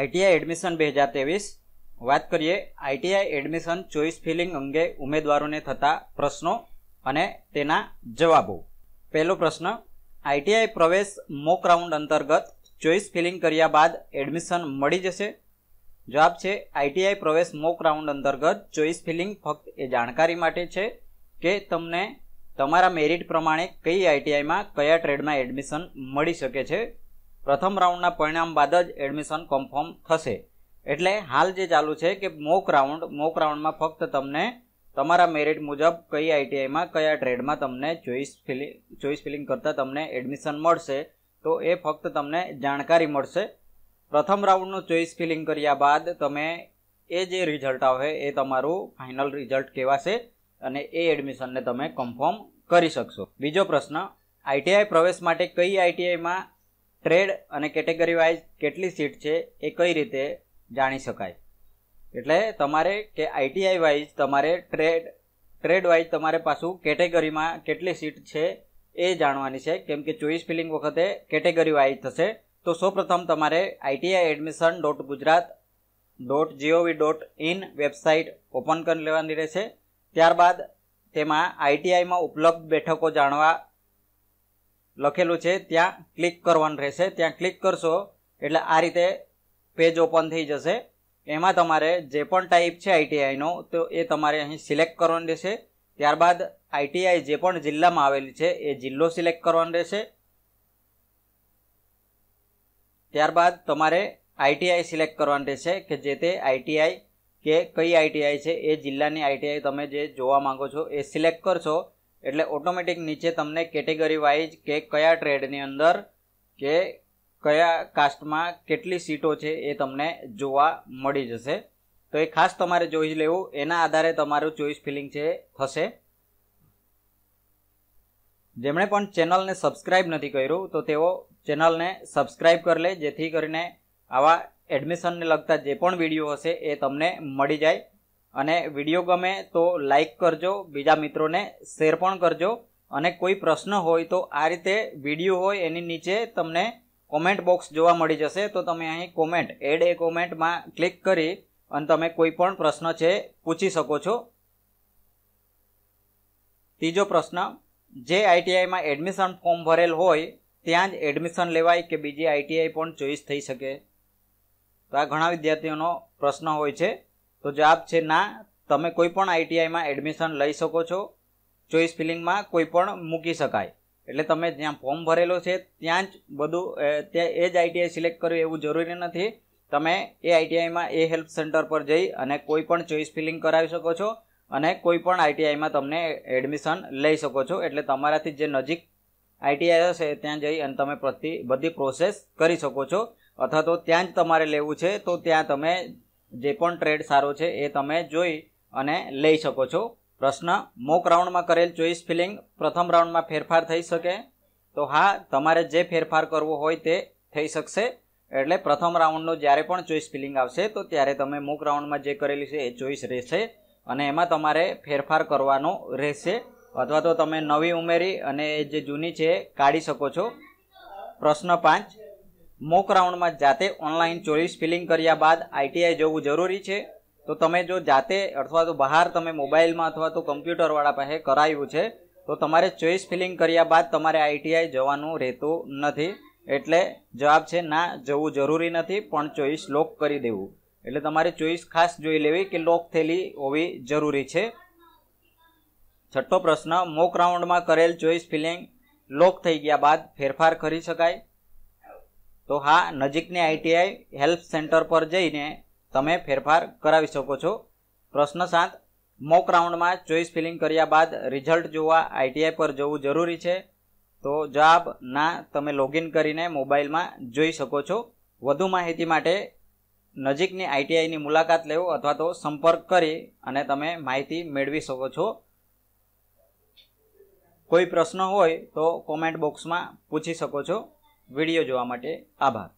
ITI admission બે હજાર ત્રેવીસ વાત કરીએ આઈટીઆઈ એડમિશન ચોઈસ ફિલિંગ અંગે ઉમેદવારોને થતા પ્રશ્નો અને તેના જવાબો પહેલો પ્રશ્ન આઈટીઆઈ પ્રવેશ મોક રાઉન્ડ અંતર્ગત ચોઈસ ફિલિંગ કર્યા બાદ એડમિશન મળી જશે જવાબ છે આઈટીઆઈ પ્રવેશ મોક રાઉન્ડ અંતર્ગત ચોઈસ ફિલિંગ ફક્ત એ જાણકારી માટે છે કે તમને તમારા મેરિટ પ્રમાણે કઈ આઈટીઆઈમાં કયા ટ્રેડમાં એડમિશન મળી શકે છે પ્રથમ રાઉન્ડના પરિણામ બાદ જ એડમિશન કન્ફર્મ થશે એટલે હાલ જે ચાલુ છે કે મોક રાઉન્ડ મોક રાઉન્ડમાં ફક્ત તમને તમારા મેરિટ મુજબ કઈ આઈટીઆઈમાં કયા ટ્રેડમાં તમને ચોઈસ ફિલિંગ ચોઈસ ફિલિંગ કરતાં તમને એડમિશન મળશે તો એ ફક્ત તમને જાણકારી મળશે પ્રથમ રાઉન્ડનું ચોઈસ ફિલિંગ કર્યા બાદ તમે એ જે રિઝલ્ટ આવે એ તમારું ફાઇનલ રિઝલ્ટ કહેવાશે અને એ એડમિશનને તમે કન્ફર્મ કરી શકશો બીજો પ્રશ્ન આઈટીઆઈ પ્રવેશ માટે કઈ આઈટીઆઈમાં ટ્રેડ અને કેટેગરી વાઇઝ કેટલી સીટ છે એ કઈ રીતે જાણી શકાય એટલે તમારે કે આઈટીઆઈ વાઇઝ તમારે ટ્રેડ ટ્રેડ વાઇઝ તમારે પાછું કેટેગરીમાં કેટલી સીટ છે એ જાણવાની છે કેમ કે ચોઈસ ફિલિંગ વખતે કેટેગરી વાઇઝ થશે તો સૌપ્રથમ તમારે ITI admission dot Gujarat dot GOV dot in website open કરી લેવાની રહેશે ત્યારબાદ તેમાં આઈટીઆઈમાં ઉપલબ્ધ બેઠકો જાણવા લખેલું છે ત્યાં ક્લિક કરવાનું રહેશે ત્યાં ક્લિક કરશો એટલે આ રીતે પેજ ઓપન થઈ જશે એમાં તમારે જે પણ ટાઈપ છે આઈટીઆઈનો તો એ તમારે અહીં સિલેક્ટ કરવાનો રહેશે ત્યારબાદ આઈટીઆઈ જે પણ જિલ્લામાં આવેલી છે એ જિલ્લો સિલેક્ટ કરવાનો રહેશે ત્યારબાદ તમારે આઈટીઆઈ સિલેક્ટ કરવાનું રહેશે કે જે તે આઈટીઆઈ કે કઈ આઈટીઆઈ છે એ જિલ્લાની આઈટીઆઈ તમે જે જોવા માંગો છો એ સિલેક્ટ કરશો એટલે ઓટોમેટિક નીચે તમને કેટેગરી વાઇઝ કે કયા ટ્રેડની અંદર કે કયા કાસ્ટમાં કેટલી સીટો છે એ તમને જોવા મળી જશે તો એ ખાસ તમારે જોઈ લેવું એના આધારે તમારું ચોઈસ ફિલિંગ છે થશે જેમણે પણ ચેનલને સબસ્ક્રાઇબ નથી કર્યું તો તેઓ ચેનલને સબસ્ક્રાઇબ કરી લે જેથી કરીને આવા એડમિશનને લગતા જે પણ વિડીયો હશે એ તમને મળી જાય અને વિડીયો ગમે તો લાઈક કરજો બીજા મિત્રોને શેર પણ કરજો અને કોઈ પ્રશ્ન હોય તો આ રીતે વિડીયો હોય એની નીચે તમને કોમેન્ટ બોક્સ જોવા મળી જશે તો તમે અહીં કોમેન્ટ એડ એ કોમેન્ટમાં ક્લિક કરી અને તમે કોઈ પણ પ્રશ્ન છે પૂછી શકો છો ત્રીજો પ્રશ્ન જે આઈટીઆઈમાં એડમિશન ફોર્મ ભરેલ હોય ત્યાં જ એડમિશન લેવાય કે બીજી આઈટીઆઈ પણ ચોઈસ થઈ શકે તો આ ઘણા વિદ્યાર્થીઓનો પ્રશ્ન હોય છે તો જવાબ છે ના તમે કોઈ પણ આઈટીઆઈમાં એડમિશન લઈ શકો છો ચોઈસ ફિલિંગમાં કોઈ પણ મૂકી શકાય એટલે તમે જ્યાં ફોર્મ ભરેલો છે ત્યાં જ બધું ત્યાં એ જ આઈટીઆઈ સિલેક્ટ કર્યું એવું જરૂરી નથી તમે એ આઈટીઆઈમાં એ હેલ્પ સેન્ટર પર જઈ અને કોઈ પણ ચોઈસ ફિલિંગ કરાવી શકો છો અને કોઈ પણ આઈટીઆઈમાં તમને એડમિશન લઈ શકો છો એટલે તમારાથી જે નજીક આઈટીઆઈ હશે ત્યાં જઈ અને તમે પ્રતિ બધી પ્રોસેસ કરી શકો છો અથવા તો ત્યાં જ તમારે લેવું છે તો ત્યાં તમે જે પણ ટ્રેડ સારો છે એ તમે જોઈ અને લઈ શકો છો પ્રશ્ન મોક રાઉન્ડમાં કરેલ ચોઈસ ફિલિંગ પ્રથમ રાઉન્ડમાં ફેરફાર થઈ શકે તો હા તમારે જે ફેરફાર કરવો હોય તે થઈ શકશે એટલે પ્રથમ રાઉન્ડનો જ્યારે પણ ચોઈસ ફિલિંગ આવશે તો ત્યારે તમે મોક રાઉન્ડમાં જે કરેલી છે એ ચોઈસ રહેશે અને એમાં તમારે ફેરફાર કરવાનો રહેશે અથવા તો તમે નવી ઉમેરી અને જે જૂની છે કાઢી શકો છો પ્રશ્ન પાંચ મોક રાઉન્ડમાં જાતે ઓનલાઈન ચોઈસ ફિલિંગ કર્યા બાદ આઈટીઆઈ જવું જરૂરી છે તો તમે જો જાતે અથવા તો બહાર તમે મોબાઈલમાં અથવા તો કમ્પ્યુટરવાળા પાસે કરાયું છે તો તમારે ચોઈસ ફિલિંગ કર્યા બાદ તમારે આઈટીઆઈ જવાનું રહેતું નથી એટલે જવાબ છે ના જવું જરૂરી નથી પણ ચોઈસ લોક કરી દેવું એટલે તમારે ચોઈસ ખાસ જોઈ લેવી કે લોક થયેલી હોવી જરૂરી છે છઠ્ઠો પ્રશ્ન મોક રાઉન્ડમાં કરેલ ચોઈસ ફિલિંગ લોક થઈ ગયા બાદ ફેરફાર કરી શકાય તો હા નજીકની આઈટીઆઈ હેલ્પ સેન્ટર પર જઈને તમે ફેરફાર કરાવી શકો છો પ્રશ્ન સાત મોક રાઉન્ડમાં ચોઈસ ફિલિંગ કર્યા બાદ રિઝલ્ટ જોવા આઈટીઆઈ પર જવું જરૂરી છે તો જવાબ ના તમે લોગિન કરીને મોબાઈલમાં જોઈ શકો છો વધુ માહિતી માટે નજીકની આઈટીઆઈની મુલાકાત લેવો અથવા તો સંપર્ક કરી અને તમે માહિતી મેળવી શકો છો કોઈ પ્રશ્ન હોય તો કોમેન્ટ બોક્સમાં પૂછી શકો છો વિડીયો જોવા માટે આભાર